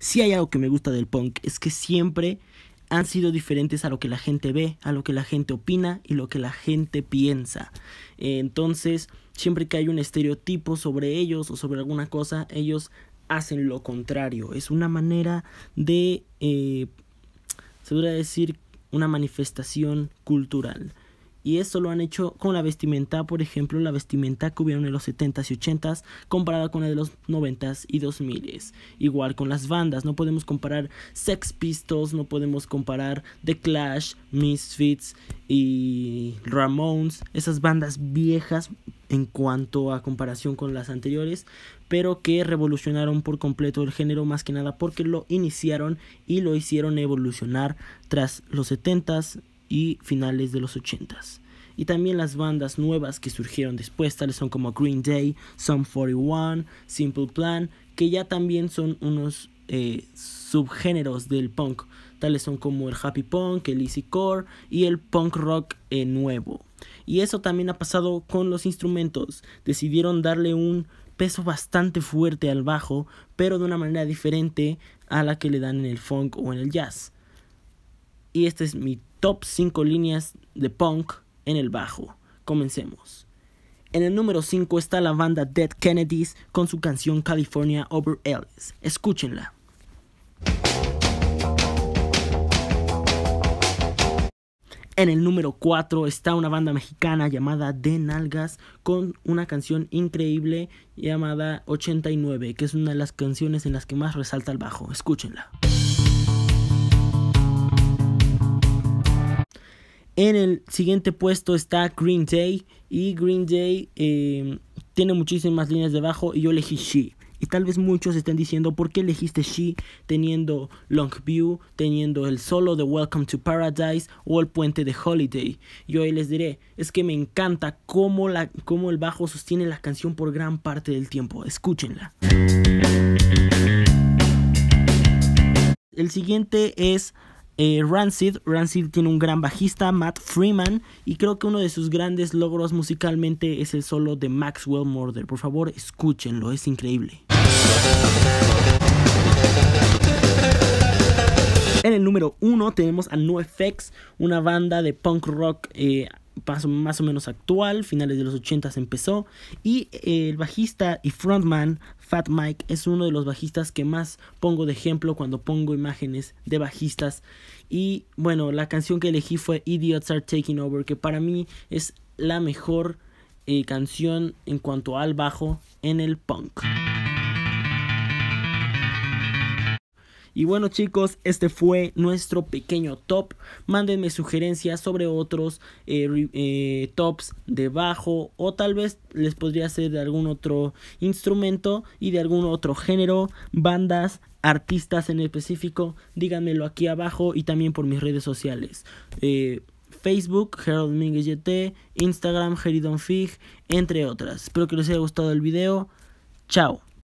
Si hay algo que me gusta del punk es que siempre han sido diferentes a lo que la gente ve, a lo que la gente opina y lo que la gente piensa. Entonces, siempre que hay un estereotipo sobre ellos o sobre alguna cosa, ellos hacen lo contrario. Es una manera de, eh, se podría decir, una manifestación cultural. Y eso lo han hecho con la vestimenta, por ejemplo, la vestimenta que hubieron en los 70s y 80s comparada con la de los 90s y 2000s. Igual con las bandas, no podemos comparar Sex Pistols, no podemos comparar The Clash, Misfits y Ramones, esas bandas viejas en cuanto a comparación con las anteriores, pero que revolucionaron por completo el género más que nada porque lo iniciaron y lo hicieron evolucionar tras los 70s y finales de los 80s. Y también las bandas nuevas que surgieron después, tales son como Green Day, Sum 41, Simple Plan, que ya también son unos eh, subgéneros del punk, tales son como el happy punk, el easy core y el punk rock eh, nuevo. Y eso también ha pasado con los instrumentos, decidieron darle un peso bastante fuerte al bajo, pero de una manera diferente a la que le dan en el funk o en el jazz. Y este es mi Top 5 líneas de punk en el bajo. Comencemos. En el número 5 está la banda Dead Kennedys con su canción California Over Ellis, Escúchenla. En el número 4 está una banda mexicana llamada De Nalgas con una canción increíble llamada 89, que es una de las canciones en las que más resalta el bajo. Escúchenla. En el siguiente puesto está Green Day. Y Green Day em, tiene muchísimas líneas de bajo Y yo elegí She. Y tal vez muchos estén diciendo, ¿por qué elegiste She teniendo Longview, teniendo el solo de Welcome to Paradise o el puente de Holiday? Yo hoy les diré, es que me encanta cómo, la, cómo el bajo sostiene la canción por gran parte del tiempo. Escúchenla. El siguiente es eh, Rancid. Rancid tiene un gran bajista, Matt Freeman, y creo que uno de sus grandes logros musicalmente es el solo de Maxwell Murder. Por favor, escúchenlo, es increíble. En el número 1 tenemos a NoFX, una banda de punk rock eh, más, más o menos actual, finales de los 80 empezó. Y eh, el bajista y frontman Fat Mike es uno de los bajistas que más pongo de ejemplo cuando pongo imágenes de bajistas. Y bueno, la canción que elegí fue Idiots Are Taking Over, que para mí es la mejor eh, canción en cuanto al bajo en el punk. Y bueno chicos, este fue nuestro pequeño top. Mándenme sugerencias sobre otros eh, eh, tops debajo o tal vez les podría hacer de algún otro instrumento y de algún otro género, bandas, artistas en específico. Díganmelo aquí abajo y también por mis redes sociales. Eh, Facebook, Gerald Minguez Instagram, Geridon Fig, entre otras. Espero que les haya gustado el video. Chao.